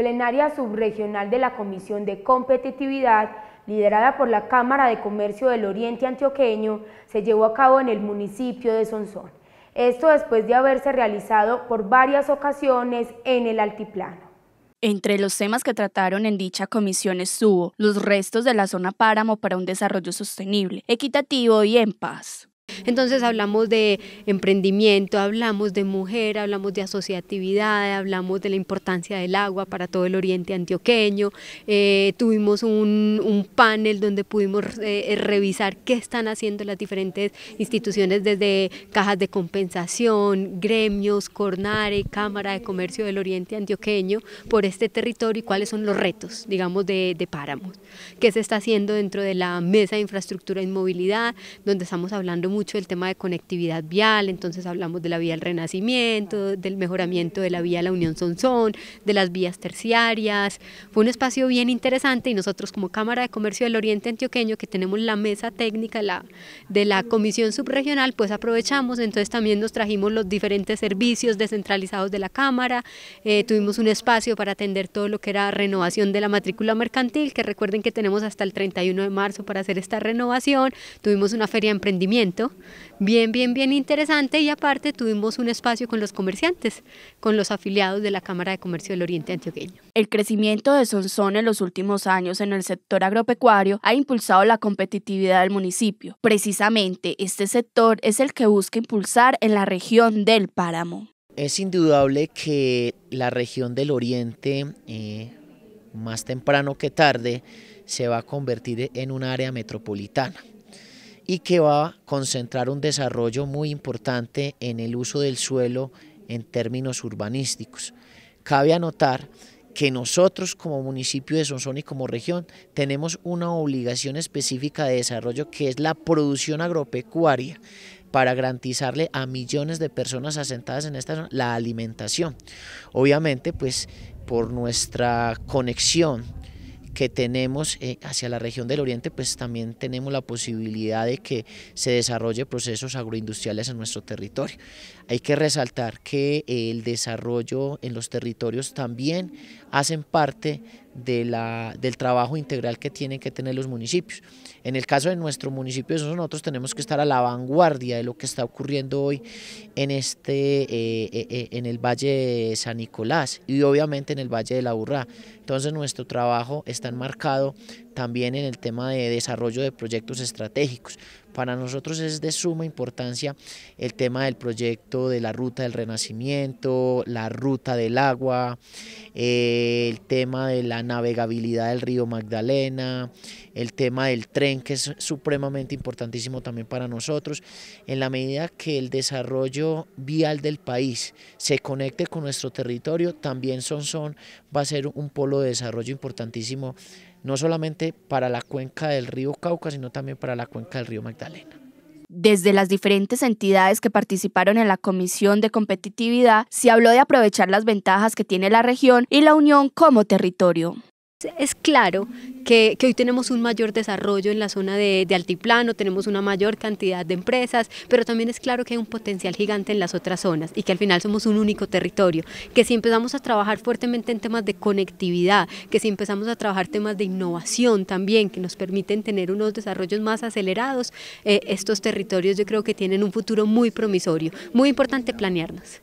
plenaria subregional de la Comisión de Competitividad, liderada por la Cámara de Comercio del Oriente Antioqueño, se llevó a cabo en el municipio de Sonsón. Esto después de haberse realizado por varias ocasiones en el altiplano. Entre los temas que trataron en dicha comisión estuvo los restos de la zona páramo para un desarrollo sostenible, equitativo y en paz. Entonces hablamos de emprendimiento, hablamos de mujer, hablamos de asociatividad, hablamos de la importancia del agua para todo el oriente antioqueño. Eh, tuvimos un, panel donde pudimos eh, revisar qué están haciendo las diferentes instituciones desde cajas de compensación, gremios, Cornare, Cámara de Comercio del Oriente Antioqueño por este territorio y cuáles son los retos, digamos, de, de páramos. ¿Qué se está haciendo dentro de la mesa de infraestructura y movilidad, donde estamos hablando mucho el tema de conectividad vial, entonces hablamos de la vía del renacimiento, del mejoramiento de la vía de la Unión Sonsón, de las vías terciarias. Fue un espacio bien interesante y nosotros como Cámara de Comercio del Oriente Antioqueño, que tenemos la mesa técnica la, de la Comisión Subregional, pues aprovechamos, entonces también nos trajimos los diferentes servicios descentralizados de la Cámara, eh, tuvimos un espacio para atender todo lo que era renovación de la matrícula mercantil, que recuerden que tenemos hasta el 31 de marzo para hacer esta renovación, tuvimos una feria emprendimiento, bien, bien, bien interesante y aparte tuvimos un espacio con los comerciantes, con los afiliados de la Cámara de Comercio del Oriente Antioqueño. El crecimiento de Sonsón en los últimos años en el sector agropecuario ha impulsado la competitividad del municipio. Precisamente este sector es el que busca impulsar en la región del páramo. Es indudable que la región del Oriente, eh, más temprano que tarde, se va a convertir en un área metropolitana y que va a concentrar un desarrollo muy importante en el uso del suelo en términos urbanísticos. Cabe anotar que nosotros como municipio de Sonsón y como región tenemos una obligación específica de desarrollo que es la producción agropecuaria para garantizarle a millones de personas asentadas en esta zona la alimentación. Obviamente, pues por nuestra conexión que tenemos eh, hacia la región del oriente, pues también tenemos la posibilidad de que se desarrolle procesos agroindustriales en nuestro territorio. Hay que resaltar que el desarrollo en los territorios también hacen parte de la, del trabajo integral que tienen que tener los municipios. En el caso de nuestro municipio, nosotros tenemos que estar a la vanguardia de lo que está ocurriendo hoy en, este, eh, eh, eh, en el Valle de San Nicolás y obviamente en el Valle de la Burra. Entonces nuestro trabajo está enmarcado también en el tema de desarrollo de proyectos estratégicos. Para nosotros es de suma importancia el tema del proyecto de la ruta del renacimiento, la ruta del agua, el tema de la navegabilidad del río Magdalena, el tema del tren, que es supremamente importantísimo también para nosotros, en la medida que el desarrollo vial del país se conecte con nuestro territorio, también Sonsón va a ser un polo de desarrollo importantísimo, no solamente para la cuenca del río Cauca, sino también para la cuenca del río Magdalena desde las diferentes entidades que participaron en la Comisión de Competitividad, se habló de aprovechar las ventajas que tiene la región y la Unión como territorio. Es claro que, hoy tenemos un mayor desarrollo en la zona de, altiplano, tenemos una mayor cantidad de empresas, pero también es claro que hay un potencial gigante en las otras zonas y que al final somos un único territorio, que si empezamos a trabajar fuertemente en temas de conectividad, que si empezamos a trabajar temas de innovación también, que nos permiten tener unos desarrollos más acelerados, eh, estos territorios yo creo que tienen un futuro muy promisorio, muy importante planearnos.